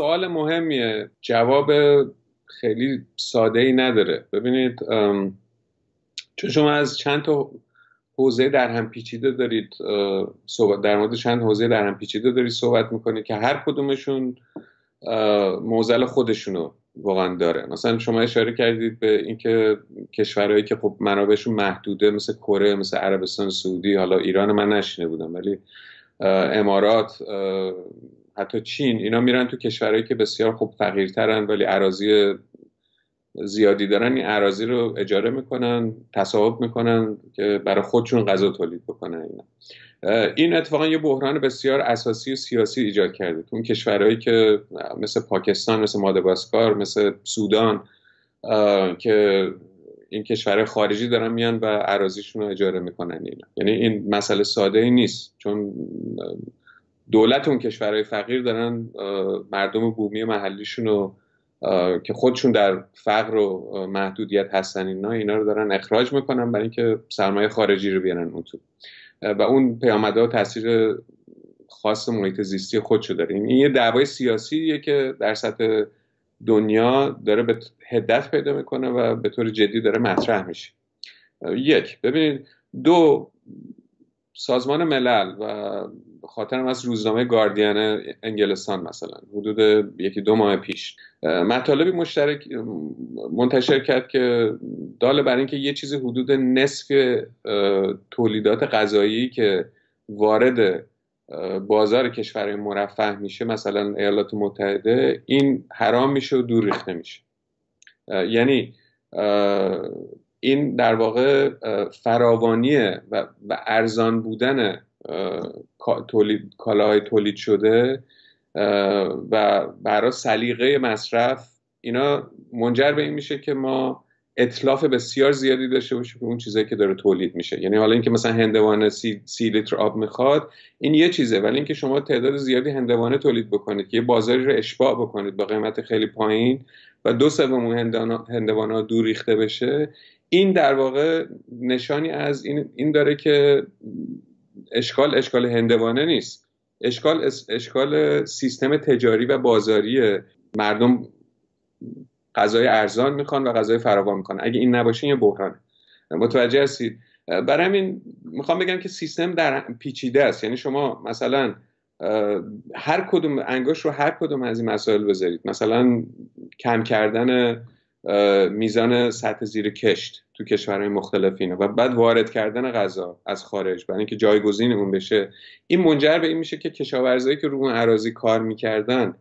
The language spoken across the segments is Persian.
سوال مهمیه جواب خیلی ساده ای نداره ببینید چون شما از چند تا حوزه در هم پیچیده دارید صحبت در مورد چند حوزه در هم پیچیده دارید صحبت میکنید که هر کدومشون موزل خودشونو واقعا داره مثلا شما اشاره کردید به اینکه کشورهایی که خب منابعشون محدوده مثل کره مثل عربستان سعودی حالا ایران من نشینه بودم ولی امارات حتی چین اینا میرن تو کشورهایی که بسیار خوب فقیرترن ولی عراضی زیادی دارن این عراضی رو اجاره میکنن تصاحب میکنن که برای خودشون غذا تولید بکنن اینا این اتفاقا یه بحران بسیار اساسی و سیاسی ایجاد کرده تو اون کشورهایی که مثل پاکستان مثل مادباسکار مثل سودان که این کشورهای خارجی دارن میان و عراضیشون رو اجاره میکنن اینا یعنی این مسئله ساده ای نیست چون دولت اون کشورهای فقیر دارن مردم بومی محلیشون رو که خودشون در فقر و محدودیت هستن اینا اینا رو دارن اخراج میکنن برای اینکه سرمایه خارجی رو بیارن اون تو و اون پیامدها تاثیر خاص محیط زیستی خودشو داریم این یه دعوای سیاسیه که در سطح دنیا داره به هدت پیدا میکنه و به طور جدی داره مطرح میشه یک ببینید دو سازمان ملل و خاطرم از روزنامه گاردین انگلستان مثلا حدود یکی دو ماه پیش مطالبی مشترک منتشر کرد که دال بر اینکه یه چیزی حدود نصف تولیدات غذایی که وارد بازار کشور مرفه میشه مثلا ایالات متحده این حرام میشه و دور ریخته میشه یعنی این در واقع فراوانی و, ارزان بودن تولید، کالاهای تولید شده و برای سلیقه مصرف اینا منجر به این میشه که ما اطلاف بسیار زیادی داشته باشه به اون چیزهایی که داره تولید میشه یعنی حالا اینکه مثلا هندوانه سی, لیتر آب میخواد این یه چیزه ولی اینکه شما تعداد زیادی هندوانه تولید بکنید که یه بازاری رو اشباع بکنید با قیمت خیلی پایین و دو سوم هندوانه ها دور ریخته بشه این در واقع نشانی از این, این داره که اشکال اشکال هندوانه نیست اشکال اشکال سیستم تجاری و بازاری مردم غذای ارزان میخوان و غذای فراوان میخوان اگه این نباشه یه بحرانه متوجه هستید برای همین میخوام بگم که سیستم در پیچیده است یعنی شما مثلا هر کدوم انگاش رو هر کدوم از این مسائل بذارید مثلا کم کردن میزان سطح زیر کشت تو کشورهای مختلف اینا و بعد وارد کردن غذا از خارج برای اینکه جایگزین اون بشه این منجر به این میشه که کشاورزایی که رو اون عراضی کار میکردن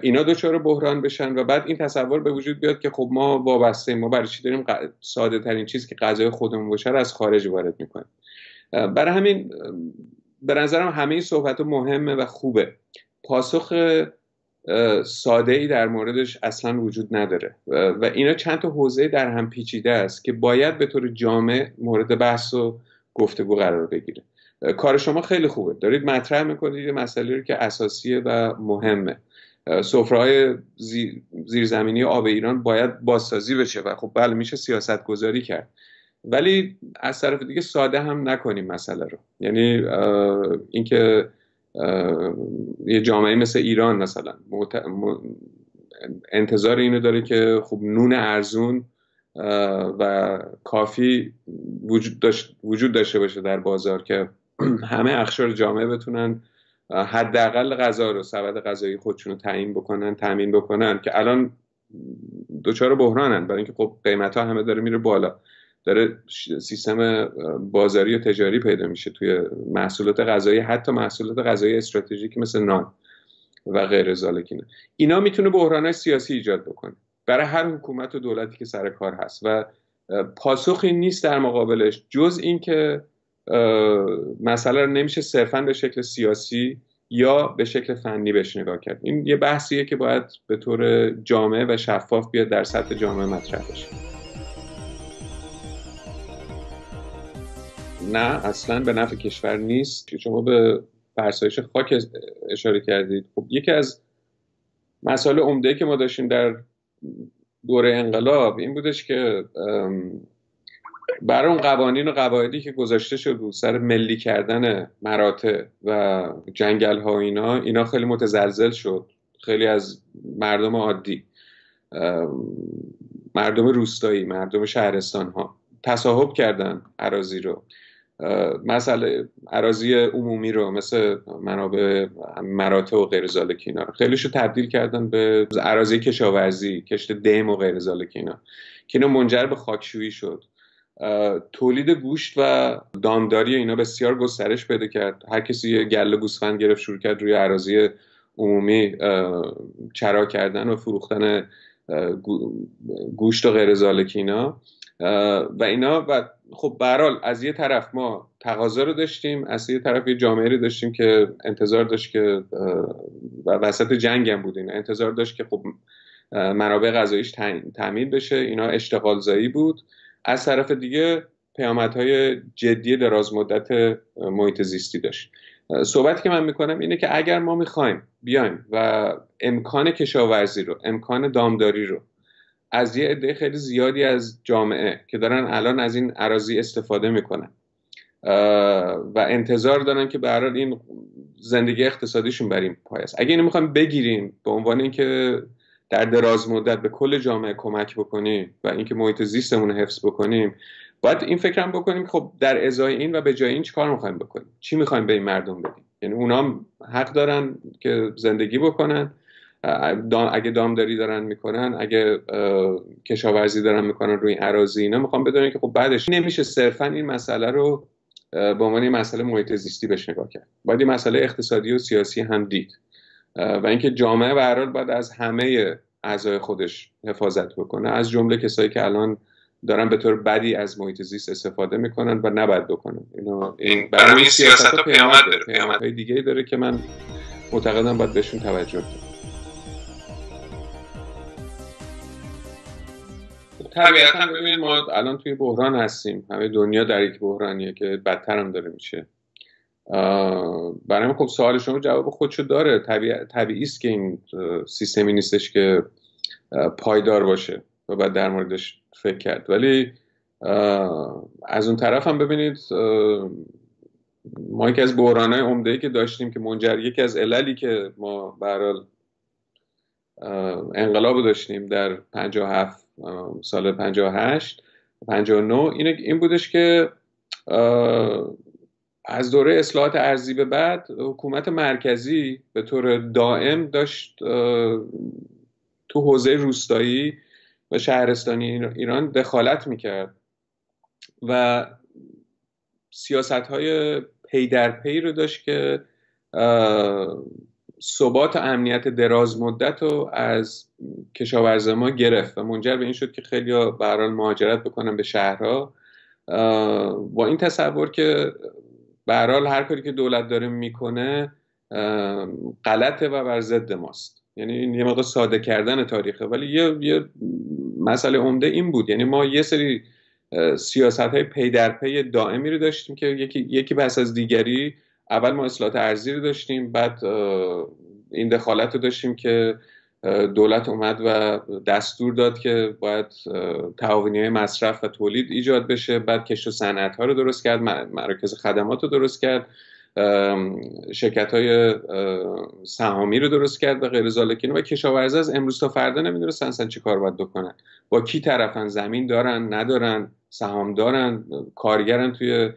اینا دچار بحران بشن و بعد این تصور به وجود بیاد که خب ما وابسته ما برای چی داریم ساده ترین چیز که غذای خودمون باشه از خارج وارد میکنیم برای همین به نظرم همه این صحبت مهمه و خوبه پاسخ ساده ای در موردش اصلا وجود نداره و اینا چند تا حوزه در هم پیچیده است که باید به طور جامع مورد بحث و گفتگو قرار بگیره کار شما خیلی خوبه دارید مطرح میکنید یه مسئله رو که اساسیه و مهمه سفره های زیرزمینی آب ایران باید بازسازی بشه و خب بله میشه سیاست گذاری کرد ولی از طرف دیگه ساده هم نکنیم مسئله رو یعنی اینکه یه جامعه مثل ایران مثلا م... انتظار اینو داره که خب نون ارزون و کافی وجود, وجود داشته باشه در بازار که همه اخشار جامعه بتونن حداقل غذا رو سبد غذایی خودشون رو تعیین بکنن تامین بکنن که الان دوچار بحرانن برای اینکه خب قیمت ها همه داره میره بالا داره سیستم بازاری و تجاری پیدا میشه توی محصولات غذایی حتی محصولات غذایی استراتژیکی مثل نان و غیر زالکینه اینا میتونه بحران سیاسی ایجاد بکنه برای هر حکومت و دولتی که سر کار هست و پاسخی نیست در مقابلش جز اینکه مسئله رو نمیشه صرفا به شکل سیاسی یا به شکل فنی بهش نگاه کرد این یه بحثیه که باید به طور جامعه و شفاف بیاد در سطح جامعه مطرح بشه نه اصلا به نفع کشور نیست که شما به فرسایش خاک اشاره کردید خب یکی از مسائل عمده که ما داشتیم در دوره انقلاب این بودش که برای اون قوانین و قواعدی که گذاشته شد بود سر ملی کردن مراتع و جنگل ها اینا اینا خیلی متزلزل شد خیلی از مردم عادی مردم روستایی مردم شهرستان ها تصاحب کردن عراضی رو مثل عراضی عمومی رو مثل منابع مراتع و غیر زالک خیلیش خیلیشو تبدیل کردن به عراضی کشاورزی کشت دیم و غیر کینا که منجر به خاکشویی شد تولید گوشت و دامداری اینا بسیار گسترش پیدا کرد هر کسی یه گله گوسفند گرفت شروع کرد روی عراضی عمومی چرا کردن و فروختن گوشت و غیر اینا و اینا و خب برال از یه طرف ما تقاضا رو داشتیم از یه طرف یه جامعه رو داشتیم که انتظار داشت که و وسط جنگ هم اینا. انتظار داشت که خب منابع غذاییش تامین بشه اینا اشتغال زایی بود از طرف دیگه پیامدهای جدی دراز مدت محیط زیستی داشت صحبتی که من میکنم اینه که اگر ما میخوایم بیایم و امکان کشاورزی رو امکان دامداری رو از یه عده خیلی زیادی از جامعه که دارن الان از این عراضی استفاده میکنن و انتظار دارن که به این زندگی اقتصادیشون بر این پای است اگه اینو میخوایم بگیریم به عنوان اینکه در دراز مدت به کل جامعه کمک بکنیم و اینکه محیط زیستمون رو حفظ بکنیم باید این فکرم بکنیم خب در ازای این و به جای این چیکار کار میخوایم بکنیم چی میخوایم به این مردم بدیم یعنی اونا حق دارن که زندگی بکنن اگه دامداری دارن میکنن اگه کشاورزی دارن میکنن روی عراضی اینا میخوام بدونن که خب بعدش نمیشه صرفا این مسئله رو به عنوان مسئله محیط زیستی بهش نگاه کرد باید مسئله اقتصادی و سیاسی هم دید و اینکه جامعه به هر باید از همه اعضای خودش حفاظت بکنه از جمله کسایی که الان دارن به طور بدی از محیط زیست استفاده میکنن و نباید بکنن اینا این خب، برای این سیاست پیامد داره پیامد دیگه داره که من معتقدم باید بهشون توجه کنم خب، طبیعتا ببینید ما الان توی بحران هستیم همه دنیا در یک بحرانیه که بدتر هم داره میشه برای من خب سوال شما جواب خودشو داره طبیعی است که این سیستمی نیستش که پایدار باشه و بعد در موردش فکر کرد ولی از اون طرف هم ببینید ما یکی از های عمده که داشتیم که منجر یکی از عللی که ما برال انقلاب داشتیم در 57 سال 58 59 این این بودش که از دوره اصلاحات ارزی به بعد حکومت مرکزی به طور دائم داشت تو حوزه روستایی و شهرستانی ایران دخالت میکرد و سیاست های پی در پی رو داشت که ثبات امنیت دراز مدت رو از کشاورز ما گرفت و منجر به این شد که خیلی بران مهاجرت بکنن به شهرها با این تصور که به هر کاری که دولت داره میکنه غلطه و بر ضد ماست یعنی این یه موقع ساده کردن تاریخه ولی یه, مسئله عمده این بود یعنی ما یه سری سیاست های پی در پی دائمی رو داشتیم که یکی, یکی پس از دیگری اول ما اصلاحات ارزی رو داشتیم بعد این دخالت رو داشتیم که دولت اومد و دستور داد که باید تعاونی مصرف و تولید ایجاد بشه بعد کشت و صنعت ها رو درست کرد مراکز خدمات رو درست کرد شرکت های سهامی رو درست کرد و غیر زالکین و کشاورزه از امروز تا فردا نمیدونستن اصلا چی کار باید بکنن با کی طرفن زمین دارن ندارن سهام دارن کارگرن توی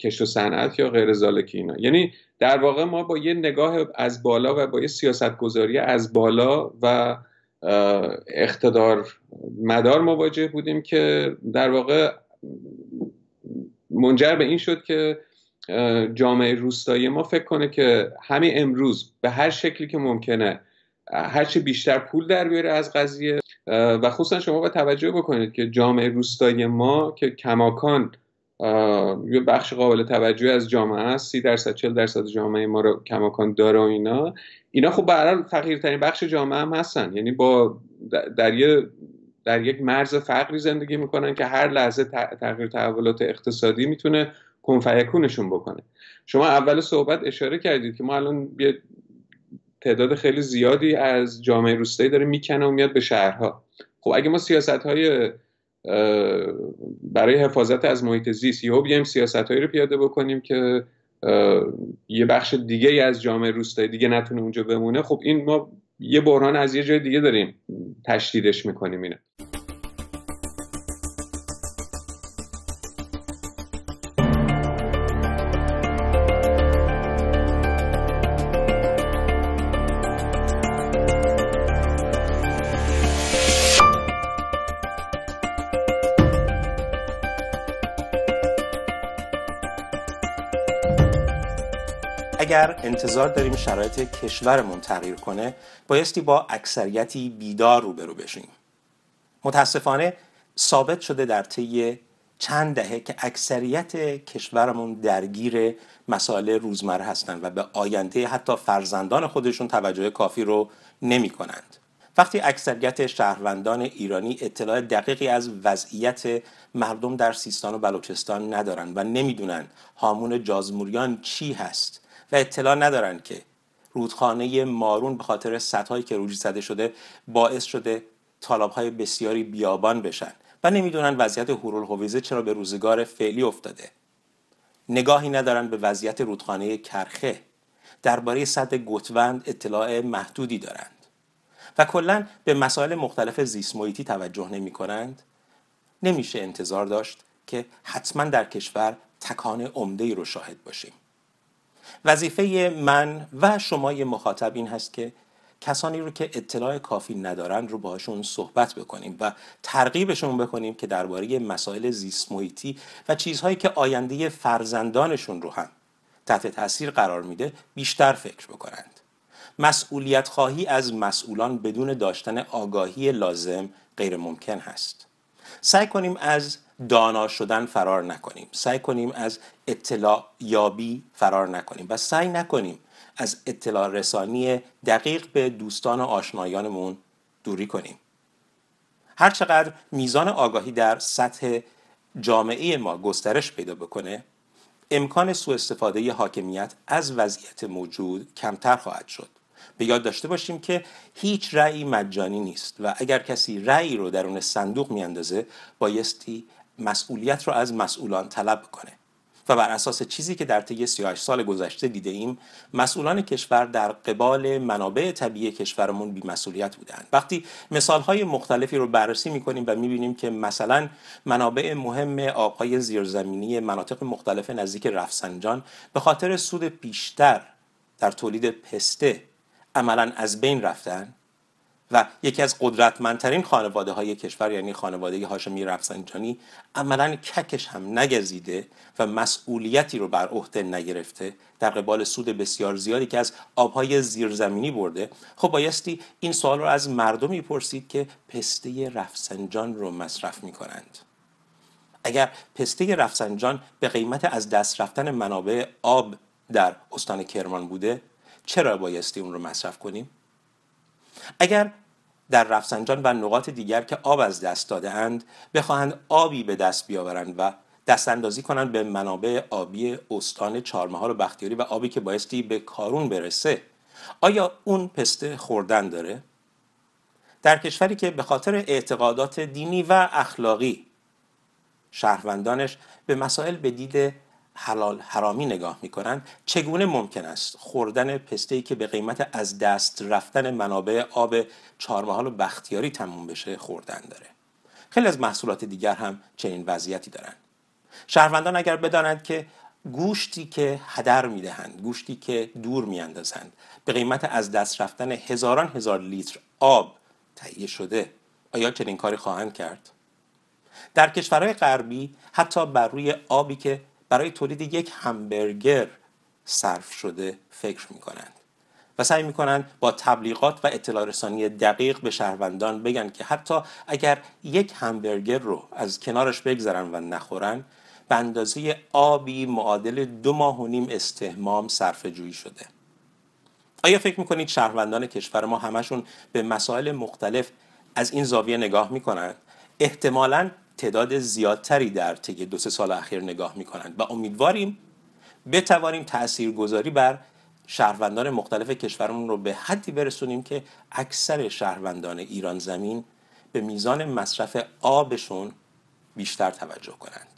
کشت و صنعت یا غیر زالکی اینا یعنی در واقع ما با یه نگاه از بالا و با یه سیاست گذاری از بالا و اقتدار مدار مواجه بودیم که در واقع منجر به این شد که جامعه روستایی ما فکر کنه که همین امروز به هر شکلی که ممکنه هرچه بیشتر پول در بیاره از قضیه و خصوصا شما با توجه بکنید که جامعه روستایی ما که کماکان یه بخش قابل توجهی از جامعه است 30 درصد 40 درصد جامعه ما رو کماکان داره و اینا اینا خب به فقیرترین بخش جامعه هم هستن یعنی با در یه در یک مرز فقری زندگی میکنن که هر لحظه تغییر تحولات اقتصادی میتونه کنفیکونشون بکنه شما اول صحبت اشاره کردید که ما الان یه تعداد خیلی زیادی از جامعه روستایی داره میکنه و میاد به شهرها خب اگه ما سیاست های برای حفاظت از محیط زیست یهو بیایم سیاستهایی رو پیاده بکنیم که یه بخش دیگه از جامعه روستایی دیگه نتونه اونجا بمونه خب این ما یه بحران از یه جای دیگه داریم تشدیدش میکنیم اینه اگر انتظار داریم شرایط کشورمون تغییر کنه بایستی با اکثریتی بیدار روبرو بشیم متاسفانه ثابت شده در طی چند دهه که اکثریت کشورمون درگیر مسائل روزمره هستند و به آینده حتی فرزندان خودشون توجه کافی رو نمی کنند. وقتی اکثریت شهروندان ایرانی اطلاع دقیقی از وضعیت مردم در سیستان و بلوچستان ندارند و نمیدونند هامون جازموریان چی هست و اطلاع ندارن که رودخانه مارون به خاطر سدهایی که روش زده شده باعث شده طالابهای بسیاری بیابان بشن و نمیدونن وضعیت هورالهویزه چرا به روزگار فعلی افتاده نگاهی ندارن به وضعیت رودخانه کرخه درباره سد گتوند اطلاع محدودی دارند و کلا به مسائل مختلف زیسمویتی توجه نمی کنند نمیشه انتظار داشت که حتما در کشور تکان عمده ای رو شاهد باشیم وظیفه من و شمای مخاطب این هست که کسانی رو که اطلاع کافی ندارن رو باشون صحبت بکنیم و ترغیبشون بکنیم که درباره مسائل زیست محیطی و چیزهایی که آینده فرزندانشون رو هم تحت تاثیر قرار میده بیشتر فکر بکنند مسئولیت خواهی از مسئولان بدون داشتن آگاهی لازم غیر ممکن هست سعی کنیم از دانا شدن فرار نکنیم سعی کنیم از اطلاع یابی فرار نکنیم و سعی نکنیم از اطلاع رسانی دقیق به دوستان و آشنایانمون دوری کنیم هرچقدر میزان آگاهی در سطح جامعه ما گسترش پیدا بکنه امکان سوء استفاده حاکمیت از وضعیت موجود کمتر خواهد شد به یاد داشته باشیم که هیچ رأی مجانی نیست و اگر کسی رأی رو درون صندوق میاندازه بایستی مسئولیت رو از مسئولان طلب کنه و بر اساس چیزی که در طی 38 سال گذشته دیده ایم مسئولان کشور در قبال منابع طبیعی کشورمون بیمسئولیت بودند وقتی های مختلفی رو بررسی میکنیم و بینیم که مثلا منابع مهم آبهای زیرزمینی مناطق مختلف نزدیک رفسنجان به خاطر سود بیشتر در تولید پسته عملا از بین رفتن و یکی از قدرتمندترین خانواده های کشور یعنی خانواده هاشمی رفسنجانی عملا ککش هم نگزیده و مسئولیتی رو بر عهده نگرفته در قبال سود بسیار زیادی که از آبهای زیرزمینی برده خب بایستی این سوال رو از مردمی پرسید که پسته رفسنجان رو مصرف کنند اگر پسته رفسنجان به قیمت از دست رفتن منابع آب در استان کرمان بوده چرا بایستی اون رو مصرف کنیم اگر در رفسنجان و نقاط دیگر که آب از دست داده اند بخواهند آبی به دست بیاورند و دست اندازی کنند به منابع آبی استان چهارمحال و بختیاری و آبی که بایستی به کارون برسه آیا اون پسته خوردن داره؟ در کشوری که به خاطر اعتقادات دینی و اخلاقی شهروندانش به مسائل به دید حلال حرامی نگاه کنند چگونه ممکن است خوردن پسته که به قیمت از دست رفتن منابع آب چهارمحال و بختیاری تموم بشه خوردن داره خیلی از محصولات دیگر هم چنین وضعیتی دارند شهروندان اگر بدانند که گوشتی که هدر دهند گوشتی که دور میاندازند به قیمت از دست رفتن هزاران هزار لیتر آب تهیه شده آیا چنین کاری خواهند کرد در کشورهای غربی حتی بر روی آبی که برای تولید یک همبرگر صرف شده فکر کنند و سعی میکنند با تبلیغات و اطلاع رسانی دقیق به شهروندان بگن که حتی اگر یک همبرگر رو از کنارش بگذرن و نخورن به اندازه آبی معادل دو ماه و نیم استهمام صرف جویی شده آیا فکر میکنید شهروندان کشور ما همشون به مسائل مختلف از این زاویه نگاه میکنند احتمالا تعداد زیادتری در طی دو سه سال اخیر نگاه می کنند و امیدواریم بتوانیم تاثیرگذاری بر شهروندان مختلف کشورمون رو به حدی برسونیم که اکثر شهروندان ایران زمین به میزان مصرف آبشون بیشتر توجه کنند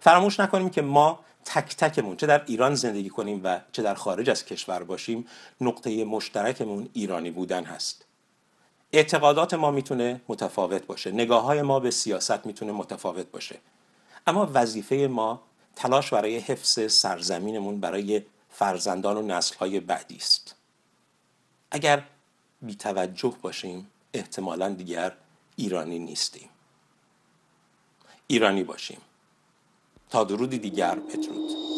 فراموش نکنیم که ما تک تکمون چه در ایران زندگی کنیم و چه در خارج از کشور باشیم نقطه مشترکمون ایرانی بودن هست اعتقادات ما میتونه متفاوت باشه نگاه های ما به سیاست میتونه متفاوت باشه اما وظیفه ما تلاش برای حفظ سرزمینمون برای فرزندان و های بعدی است اگر بیتوجه باشیم احتمالا دیگر ایرانی نیستیم ایرانی باشیم تا درودی دیگر پترود